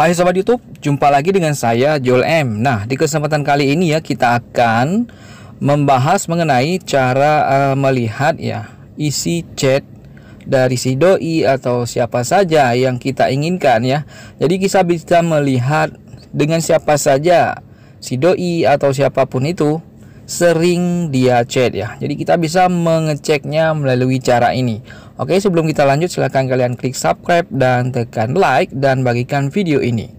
Hai Sobat Youtube, jumpa lagi dengan saya Joel M Nah di kesempatan kali ini ya kita akan membahas mengenai cara uh, melihat ya isi chat dari si doi atau siapa saja yang kita inginkan ya Jadi kita bisa melihat dengan siapa saja si doi atau siapapun itu sering dia chat ya. Jadi kita bisa mengeceknya melalui cara ini. Oke, sebelum kita lanjut silahkan kalian klik subscribe dan tekan like dan bagikan video ini.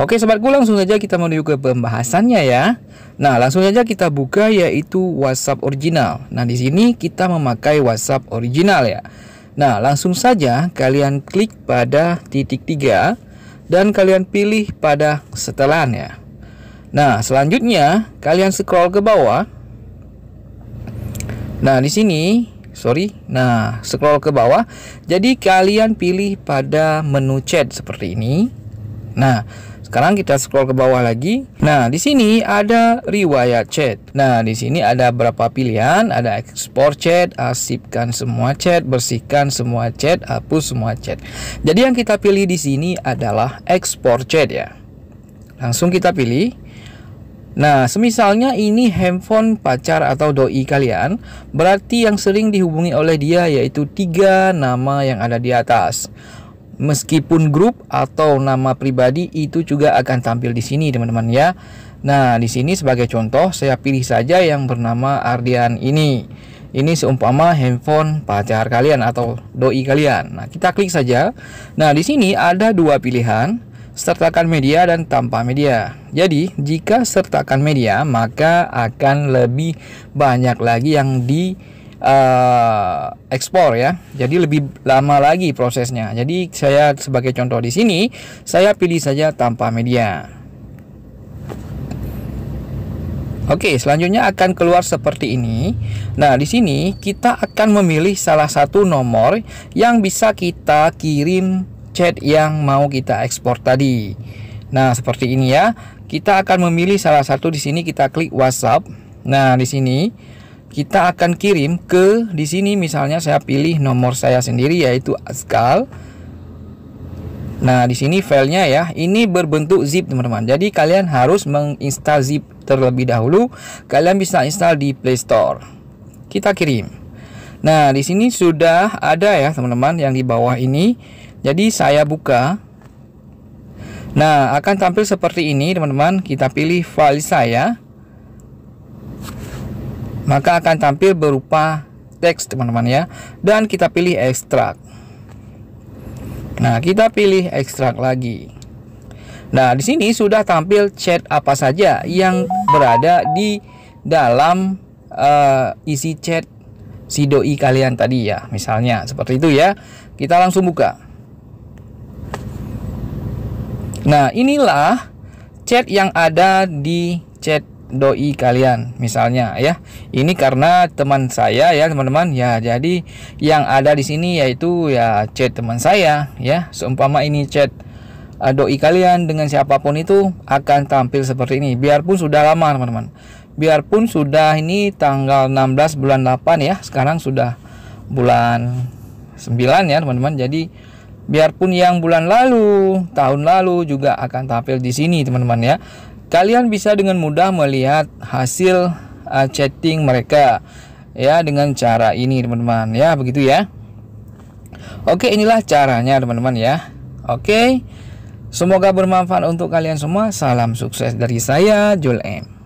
Oke sobatku langsung saja kita menuju ke pembahasannya ya. Nah langsung saja kita buka yaitu WhatsApp original. Nah di sini kita memakai WhatsApp original ya. Nah langsung saja kalian klik pada titik tiga dan kalian pilih pada setelan ya. Nah, selanjutnya kalian scroll ke bawah. Nah, di sini, sorry. Nah, scroll ke bawah. Jadi kalian pilih pada menu chat seperti ini. Nah, sekarang kita scroll ke bawah lagi. Nah, di sini ada riwayat chat. Nah, di sini ada berapa pilihan? Ada export chat, asipkan semua chat, bersihkan semua chat, hapus semua chat. Jadi yang kita pilih di sini adalah export chat ya. Langsung kita pilih. Nah, semisalnya ini handphone pacar atau doi kalian, berarti yang sering dihubungi oleh dia yaitu tiga nama yang ada di atas. Meskipun grup atau nama pribadi itu juga akan tampil di sini, teman-teman ya. Nah, di sini sebagai contoh saya pilih saja yang bernama Ardian ini. Ini seumpama handphone pacar kalian atau doi kalian. Nah, kita klik saja. Nah, di sini ada dua pilihan sertakan media dan tanpa media. Jadi, jika sertakan media, maka akan lebih banyak lagi yang di uh, ekspor ya. Jadi lebih lama lagi prosesnya. Jadi saya sebagai contoh di sini, saya pilih saja tanpa media. Oke, selanjutnya akan keluar seperti ini. Nah, di sini kita akan memilih salah satu nomor yang bisa kita kirim Chat yang mau kita ekspor tadi. Nah, seperti ini ya. Kita akan memilih salah satu di sini kita klik WhatsApp. Nah, di sini kita akan kirim ke di sini misalnya saya pilih nomor saya sendiri yaitu askal. Nah, di sini filenya ya. Ini berbentuk zip, teman-teman. Jadi kalian harus menginstal zip terlebih dahulu. Kalian bisa install di Play Store. Kita kirim. Nah, di sini sudah ada ya teman-teman yang di bawah ini. Jadi saya buka. Nah, akan tampil seperti ini teman-teman. Kita pilih file saya. Maka akan tampil berupa teks teman-teman ya. Dan kita pilih ekstrak. Nah, kita pilih ekstrak lagi. Nah, di sini sudah tampil chat apa saja yang berada di dalam uh, isi chat si doi kalian tadi ya misalnya seperti itu ya kita langsung buka nah inilah chat yang ada di chat doi kalian misalnya ya ini karena teman saya ya teman-teman ya jadi yang ada di sini yaitu ya chat teman saya ya seumpama ini chat eh, doi kalian dengan siapapun itu akan tampil seperti ini biarpun sudah lama teman-teman biarpun sudah ini tanggal 16 bulan 8 ya sekarang sudah bulan 9 ya teman-teman jadi biarpun yang bulan lalu tahun lalu juga akan tampil di sini teman-teman ya kalian bisa dengan mudah melihat hasil uh, chatting mereka ya dengan cara ini teman-teman ya begitu ya Oke inilah caranya teman-teman ya Oke Semoga bermanfaat untuk kalian semua. Salam sukses dari saya, Joel M.